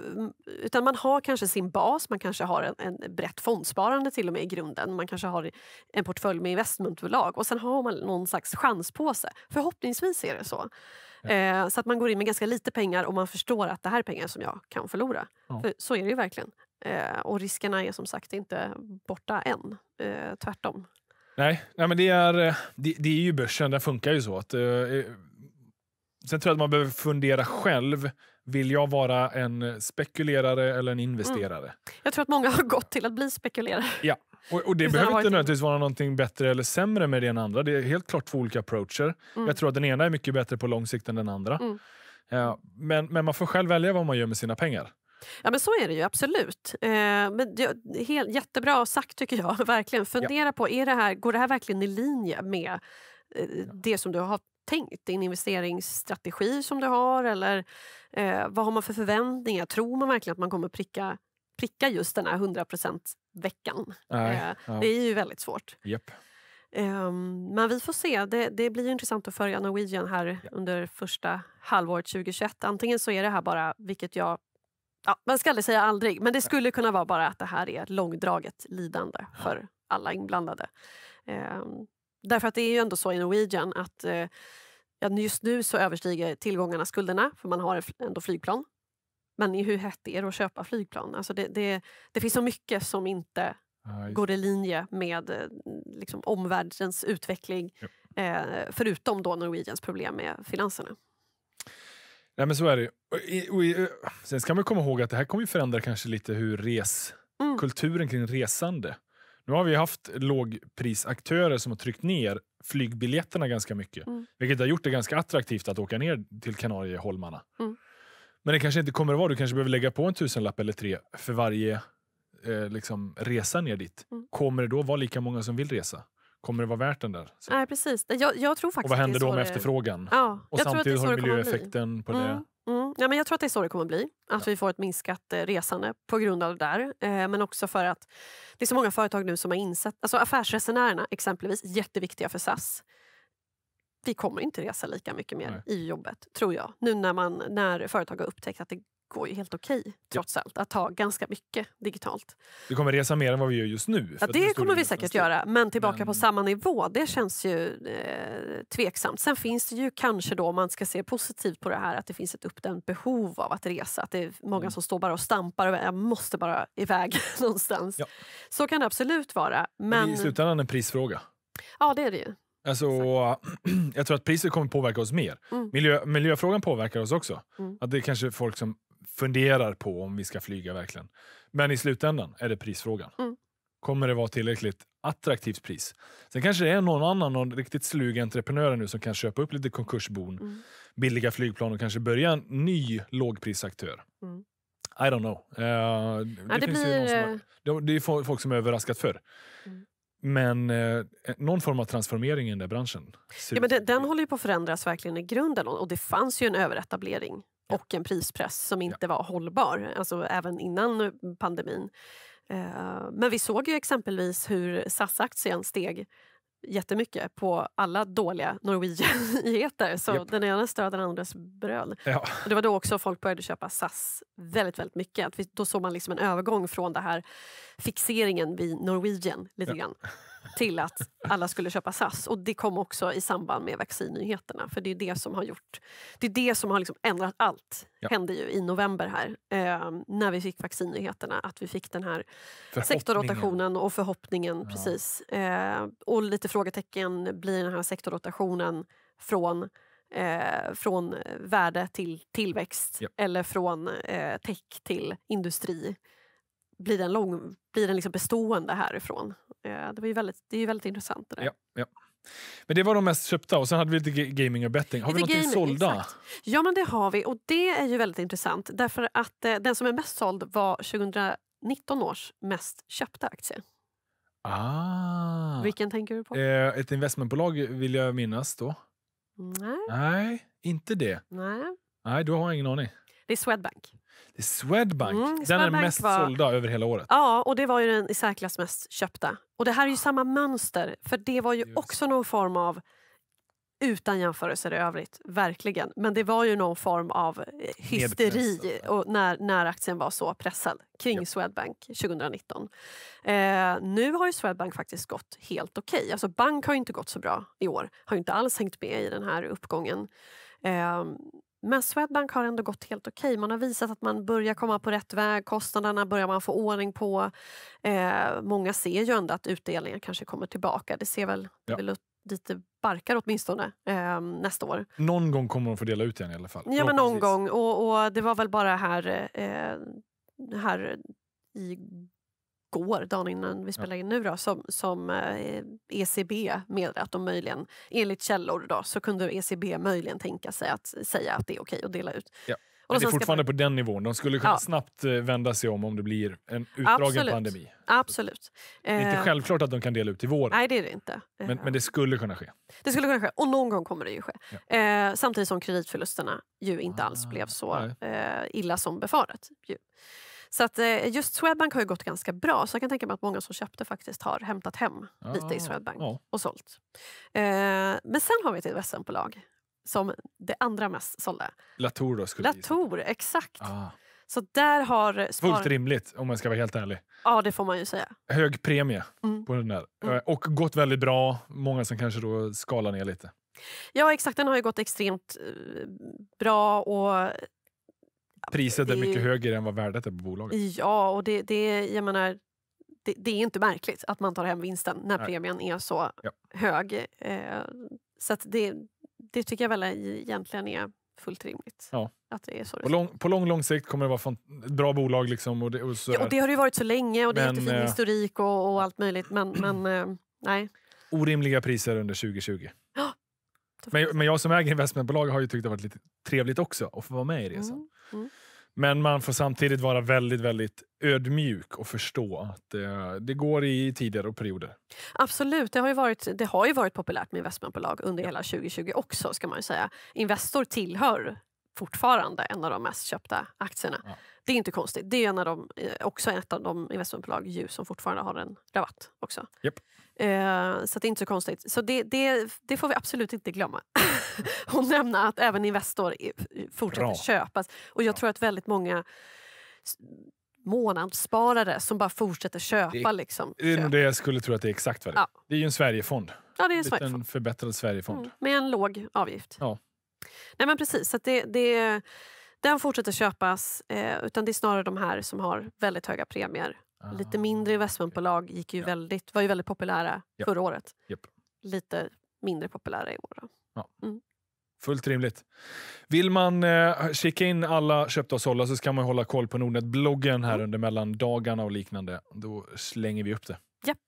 utan man har kanske sin bas, man kanske har en, en brett fondsparande till och med i grunden. Man kanske har en portfölj med investmentbolag och sen har man någon slags chanspåse. Förhoppningsvis är det så. Ja. Eh, så att man går in med ganska lite pengar och man förstår att det här är pengar som jag kan förlora. Ja. För så är det ju verkligen. Eh, och riskerna är som sagt inte borta än. Eh, tvärtom. Nej, nej men det är, eh, det, det, är ju börsen. Den funkar ju så. Att, eh, eh, sen tror jag att man behöver fundera själv. Vill jag vara en spekulerare eller en investerare? Mm. Jag tror att många har gått till att bli spekulerare. Ja, och, och det behöver inte nödvändigtvis vara något bättre eller sämre med det än andra. Det är helt klart två olika approacher. Mm. Jag tror att den ena är mycket bättre på lång sikt än den andra. Mm. Ja, men, men man får själv välja vad man gör med sina pengar. Ja, men så är det ju absolut. Eh, men det, helt, jättebra sagt tycker jag. <laughs> verkligen. Fundera ja. på, är det här, går det här verkligen i linje med eh, ja. det som du har tänkt? Din investeringsstrategi som du har eller eh, vad har man för förväntningar? Tror man verkligen att man kommer pricka, pricka just den här 100 veckan eh, ja. Det är ju väldigt svårt. Yep. Ehm, men vi får se. Det, det, blir intressant att följa Norwegian här under första halvåret 2021. Antingen så är det här bara, vilket jag ja, man ska aldrig säga aldrig, men det skulle kunna vara bara att det här är ett långdraget lidande för alla inblandade. Eh, därför att det är ju ändå så i Norwegian att eh, just nu så överstiger tillgångarna skulderna, för man har ändå flygplan. Men hur hett är det att köpa flygplan? Alltså det, det, det finns så mycket som inte ah, går i linje med eh, liksom, omvärldens utveckling, ja. eh, förutom då Norwegians problem med finanserna. Nej, men så är det och, och, och, eh, Sen ska man komma ihåg att det här kommer förändra kanske lite hur res, mm. kulturen kring resande. Nu har vi haft lågprisaktörer som har tryckt ner flygbiljetterna ganska mycket. Mm. Vilket har gjort det ganska attraktivt att åka ner till Kanarieholmarna. Mm. Men det kanske inte kommer att vara. Du kanske behöver lägga på en tusenlapp eller tre för varje eh, liksom, resa ner dit. Mm. Kommer det då vara lika många som vill resa? kommer det vara värt den där? Så. Nej, precis. Jag, jag tror faktiskt och vad händer då med efterfrågan? Ja, och samtidigt har du miljöeffekten på mm. det. Mm. Ja, men jag tror att det är så det kommer bli. Att ja. vi får ett minskat eh, resande på grund av det där. Eh, men också för att det är så många företag nu som har insett... Alltså affärsresenärerna exempelvis, jätteviktiga för SAS. Vi kommer inte resa lika mycket mer Nej. i jobbet, tror jag. Nu när, man, när företag har upptäckt att det går ju helt okej okay, trots ja. allt att ha ganska mycket digitalt. Vi kommer resa mer än vad vi gör just nu. Ja, det kommer vi säkert göra, men tillbaka men... på samma nivå det känns ju eh, tveksamt. Sen finns det ju kanske då, om man ska se positivt på det här, att det finns ett uppdämt behov av att resa. Att det är många mm. som står bara och stampar och jag måste bara iväg <laughs> någonstans. Ja. Så kan det absolut vara. Men... men i slutändan en prisfråga. Ja, det är det ju. Alltså, <clears throat> jag tror att priset kommer påverka oss mer. Mm. Miljö, miljöfrågan påverkar oss också. Mm. Att det är kanske folk som funderar på om vi ska flyga verkligen. Men i slutändan är det prisfrågan. Mm. Kommer det vara tillräckligt attraktivt pris? Sen kanske det är någon annan, någon riktigt slug entreprenör nu som kan köpa upp lite konkursbon, mm. billiga flygplan och kanske börja en ny lågprisaktör. Mm. I don't know. Uh, ja, det, eh, det, blir... Har, det är folk som är överraskat förr. Mm. Men eh, eh, någon form av transformering i den där branschen. Ja, men den, den håller ju på att förändras verkligen i grunden och det fanns ju en överetablering och en prispress som inte var hållbar, alltså även innan pandemin. Eh, men vi såg ju exempelvis hur SAS-aktien steg jättemycket på alla dåliga Norwegian-nyheter. Så yep. den ena ströade den andras bröd. Ja. Och det var då också folk började köpa SAS väldigt, väldigt mycket. Att vi, då såg man liksom en övergång från det här fixeringen vid Norwegian lite ja. grann till att alla skulle köpa SAS. Och det kom också i samband med vaccinnyheterna. För det är det som har gjort... Det är det som har liksom ändrat allt. Ja. hände ju i november här, eh, när vi fick vaccinnyheterna. Att vi fick den här sektorrotationen och förhoppningen. Ja. precis. Eh, och lite frågetecken blir den här sektorrotationen från Eh, från värde till tillväxt ja. eller från eh, tech till industri blir den, lång, blir den liksom bestående härifrån? Eh, det, var ju väldigt, det är ju väldigt intressant det där. Ja, ja. Men det var de mest köpta och sen hade vi lite gaming och betting. Har lite vi någonting gaming, sålda? Exakt. Ja men det har vi och det är ju väldigt intressant därför att eh, den som är mest såld var 2019 års mest köpta aktie. Ah. Vilken tänker du på? Eh, ett investmentbolag vill jag minnas då. Nej. Nej, inte det. Nej. Nej, du har ingen aning. Det är Swedbank. Det är Swedbank. Mm, den är den mest var... sålda över hela året. Ja, och det var ju den i särklass mest köpta. Och det här är ju samma mönster, för det var ju Just. också någon form av utan jämförelser i övrigt, verkligen. Men det var ju någon form av eh, hysteri och när, när aktien var så pressad kring yep. Swedbank 2019. Eh, nu har ju Swedbank faktiskt gått helt okej. Okay. Alltså bank har inte gått så bra i år, har inte alls hängt med i den här uppgången. Eh, men Swedbank har ändå gått helt okej. Okay. Man har visat att man börjar komma på rätt väg. Kostnaderna börjar man få ordning på. Eh, många ser ju ändå att utdelningen kanske kommer tillbaka. Det ser väl, ja. väl dit det barkar åtminstone eh, nästa år. Någon gång kommer de få dela ut den i alla fall. Ja, men någon gång. Och, och, det var väl bara här, eh, här i går, dagen innan vi spelar in nu då, som, som eh, ECB meddelade att de möjligen, enligt källor då, så kunde ECB möjligen tänka sig att säga att det är okej att dela ut. Ja. Men det är fortfarande på den nivån. De skulle kunna ja. snabbt eh, vända sig om om det blir en utdragen Absolut. pandemi. Absolut. Det är inte eh, självklart att de kan dela ut i våren. Nej, det är det inte. Men, men det eh, skulle kunna ske. Det skulle kunna ske, och någon gång kommer det ju ske. Ja. samtidigt som kreditförlusterna ju inte alls ah, blev så nej. illa som befarat. Så att, eh, just Swedbank har ju gått ganska bra, så jag kan tänka mig att många som köpte faktiskt har hämtat hem ja, lite i ah, Swedbank ja. och sålt. Eh, men sen har vi ett investmentbolag som det andra mest sålde. Latour då? Skulle Latour, exakt. Ah. Så där har... Spar... Fullt rimligt om man ska vara helt ärlig. Ja, det får man ju säga. Hög premie mm. på den där. Mm. Eh, och gått väldigt bra. Många som kanske då skalar ner lite. Ja, exakt. Den har ju gått extremt bra och Priset är mycket högre än vad värdet är på bolaget. Ja, och det, det, jag menar, det, det, är inte märkligt att man tar hem vinsten när Nej. premien är så ja. hög. Eh, så det, det tycker jag väl egentligen är fullt rimligt. Ja. Att det är så på, lång, på lång, lång sikt kommer det vara ett bra bolag. Liksom och det, och ja, och det har det ju varit så länge och det men, är jättefin eh, historik och, och, allt möjligt. Men, men äh, nej. Orimliga priser under 2020. Men, men jag som äger investmentbolag har ju tyckt det varit lite trevligt också att få vara med i resan. Mm, mm. Men man får samtidigt vara väldigt, väldigt ödmjuk och förstå att det, eh, det, går i tider och perioder. Absolut, det har ju varit, det har ju varit populärt med investmentbolag under hela 2020 också ska man säga. Investor tillhör fortfarande en av de mest köpta aktierna. Ja. Det är inte konstigt. Det är en av de, eh, också ett av de investmentbolag som fortfarande har en rabatt också. Yep. Eh, så det är inte så konstigt. Så det, det, det får vi absolut inte glömma. <laughs> och nämna att även Investor fortsätter Bra. köpas. Och jag Bra. tror att väldigt många månadssparare som bara fortsätter köpa. Det, liksom, det är nog det jag skulle tro att det är exakt vad det är. Ja. Det är ju en Sverigefond. Ja, det är en Sverigefond. förbättrad Sverigefond. Mm, med en låg avgift. Ja. Nej men precis, så det, det, den fortsätter köpas. Eh, utan det är snarare de här som har väldigt höga premier Ah. Lite mindre investmentbolag gick ju ja. väldigt, var ju väldigt populära ja. förra året. Yep. Lite mindre populära i år. Ja. Mm. Fullt rimligt. Vill man eh, kika in alla köpta och sålda så ska man hålla koll på Nordnet-bloggen här mm. under mellandagarna och liknande. Då slänger vi upp det. Yep.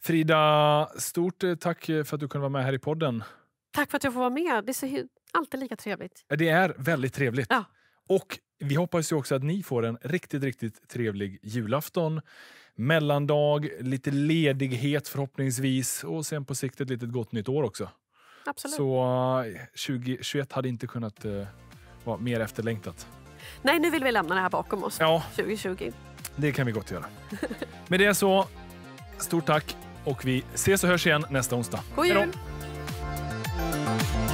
Frida, stort eh, tack eh, för att du kunde vara med här i podden. Tack för att jag får vara med. Det är alltid lika trevligt. Det är väldigt trevligt. Ja. Och vi hoppas ju också att ni får en riktigt, riktigt trevlig julafton, mellandag, lite ledighet förhoppningsvis och sen på sikt ett litet gott nytt år också. Absolut. Så 2021 eh, hade inte kunnat uh, vara mer efterlängtat. Nej, nu vill vi lämna det här bakom oss. Ja. 2020. Det kan vi gott göra. <laughs> Med det så, stort tack och vi ses och hörs igen nästa onsdag. God jul! Hejdå.